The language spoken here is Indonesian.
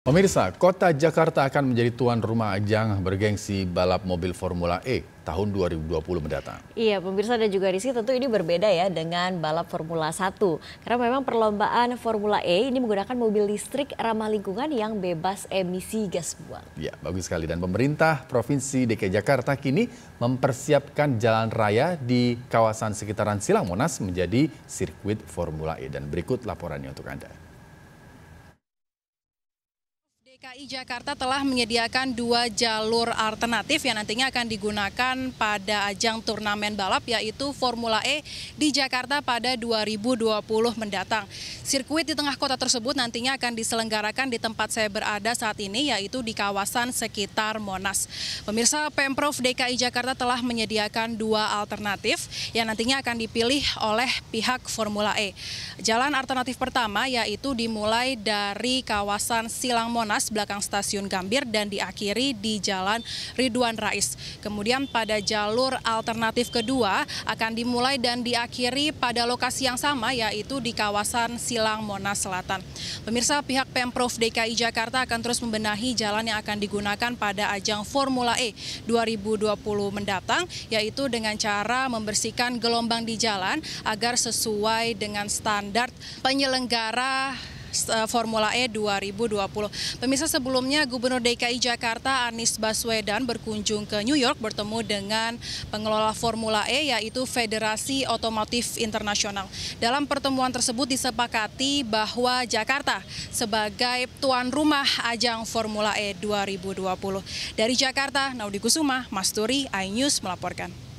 Pemirsa, kota Jakarta akan menjadi tuan rumah ajang bergengsi balap mobil Formula E tahun 2020 mendatang. Iya, pemirsa dan juga Rizky tentu ini berbeda ya dengan balap Formula 1. Karena memang perlombaan Formula E ini menggunakan mobil listrik ramah lingkungan yang bebas emisi gas buang. Iya, bagus sekali. Dan pemerintah Provinsi DKI Jakarta kini mempersiapkan jalan raya di kawasan sekitaran Silang Monas menjadi sirkuit Formula E. Dan berikut laporannya untuk Anda. DKI Jakarta telah menyediakan dua jalur alternatif yang nantinya akan digunakan pada ajang turnamen balap yaitu Formula E di Jakarta pada 2020 mendatang. Sirkuit di tengah kota tersebut nantinya akan diselenggarakan di tempat saya berada saat ini yaitu di kawasan sekitar Monas. Pemirsa Pemprov DKI Jakarta telah menyediakan dua alternatif yang nantinya akan dipilih oleh pihak Formula E. Jalan alternatif pertama yaitu dimulai dari kawasan Silang Monas belakang stasiun Gambir dan diakhiri di Jalan Ridwan Rais. Kemudian pada jalur alternatif kedua akan dimulai dan diakhiri pada lokasi yang sama yaitu di kawasan Silang Monas Selatan. Pemirsa pihak Pemprov DKI Jakarta akan terus membenahi jalan yang akan digunakan pada ajang Formula E 2020 mendatang yaitu dengan cara membersihkan gelombang di jalan agar sesuai dengan standar penyelenggara Eh, Formula E 2020. Pemirsa sebelumnya Gubernur DKI Jakarta Anies Baswedan berkunjung ke New York bertemu dengan pengelola Formula E yaitu Federasi Otomotif Internasional. Dalam pertemuan tersebut disepakati bahwa Jakarta sebagai tuan rumah ajang Formula E 2020. Dari Jakarta, Naudi Kusuma, Masturi, iNews melaporkan.